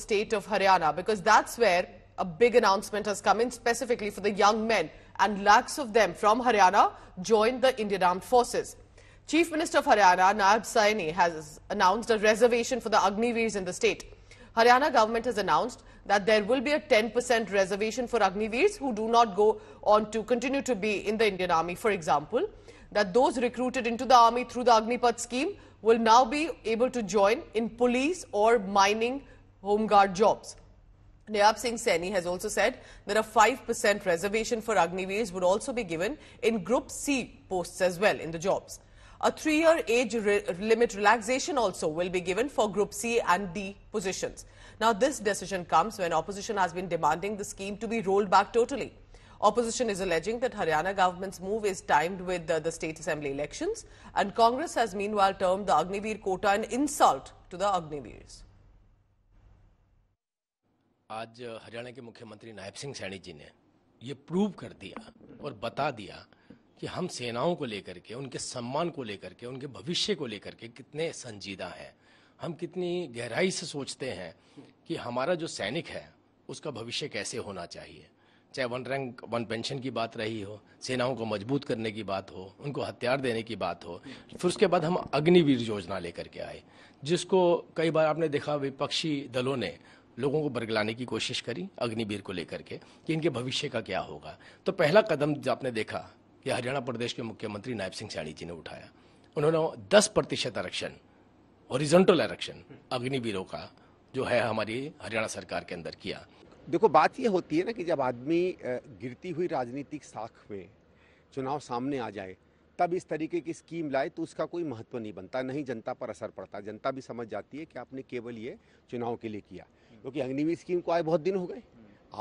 state of Haryana because that's where a big announcement has come in specifically for the young men and lakhs of them from Haryana joined the Indian Armed Forces. Chief Minister of Haryana, Naab Saini, has announced a reservation for the Agnivirs in the state. Haryana government has announced that there will be a 10% reservation for Agnivirs who do not go on to continue to be in the Indian Army. For example, that those recruited into the Army through the Agnipath scheme will now be able to join in police or mining home guard jobs. Nayab Singh Saini has also said that a 5% reservation for Agniveers would also be given in Group C posts as well in the jobs. A three-year age re limit relaxation also will be given for Group C and D positions. Now, this decision comes when opposition has been demanding the scheme to be rolled back totally. Opposition is alleging that Haryana government's move is timed with the, the state assembly elections and Congress has meanwhile termed the Agniveer quota an insult to the Agniveers. आज हरियाणा के मुख्यमंत्री नायब सिंह सैनी जी ने ये prove कर दिया और बता दिया कि हम सेनाओं को लेकर के उनके सम्मान को लेकर के उनके भविष्य को लेकर के कितने संजीदा हैं हम कितनी गहराई से सोचते हैं कि हमारा जो सैनिक है उसका भविष्य कैसे होना चाहिए चाहे वन रैंक वन पेंशन की बात रही हो सेनाओं को मजबूत करने की बात हो उनको हथियार देने की बात हो फिर उसके बाद हम अग्निवीर योजना लेकर के आए जिसको कई बार आपने देखा विपक्षी दलों ने लोगों को बरगलाने की कोशिश करी अग्निवीर को लेकर के कि इनके भविष्य का क्या होगा तो पहला कदम आपने देखा कि हरियाणा प्रदेश के मुख्यमंत्री नायब सिंह सैणी जी ने उठाया उन्होंने दस प्रतिशत आरक्षण ओरिजेंटल आरक्षण अग्निवीरों का जो है हमारी हरियाणा सरकार के अंदर किया देखो बात यह होती है ना कि जब आदमी गिरती हुई राजनीतिक साख में चुनाव सामने आ जाए तब इस तरीके की स्कीम लाए तो उसका कोई महत्व नहीं बनता नहीं जनता पर असर पड़ता जनता भी समझ जाती है कि आपने केवल ये चुनाव के लिए किया क्योंकि अग्निवीर स्कीम को आए बहुत दिन हो गए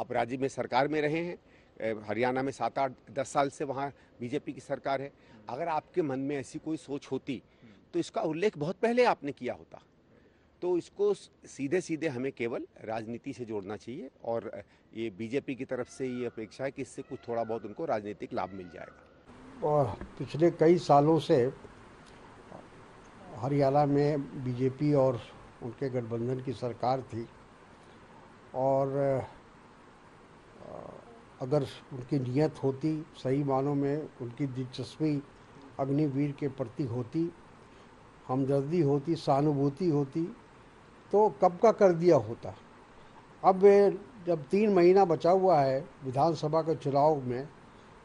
आप राज्य में सरकार में रहे हैं हरियाणा में सात आठ दस साल से वहाँ बीजेपी की सरकार है अगर आपके मन में ऐसी कोई सोच होती तो इसका उल्लेख बहुत पहले आपने किया होता तो इसको सीधे सीधे हमें केवल राजनीति से जोड़ना चाहिए और ये बीजेपी की तरफ से ये अपेक्षा है कि इससे कुछ थोड़ा बहुत उनको राजनीतिक लाभ मिल जाएगा और पिछले कई सालों से हरियाणा में बीजेपी और उनके गठबंधन की सरकार थी और अगर उनकी नीयत होती सही मानों में उनकी दिलचस्पी अग्निवीर के प्रति होती हमदर्दी होती सहानुभूति होती तो कब का कर दिया होता अब जब तीन महीना बचा हुआ है विधानसभा के चुनाव में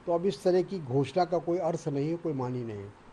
तो अब इस तरह की घोषणा का कोई अर्थ नहीं है कोई मानी नहीं है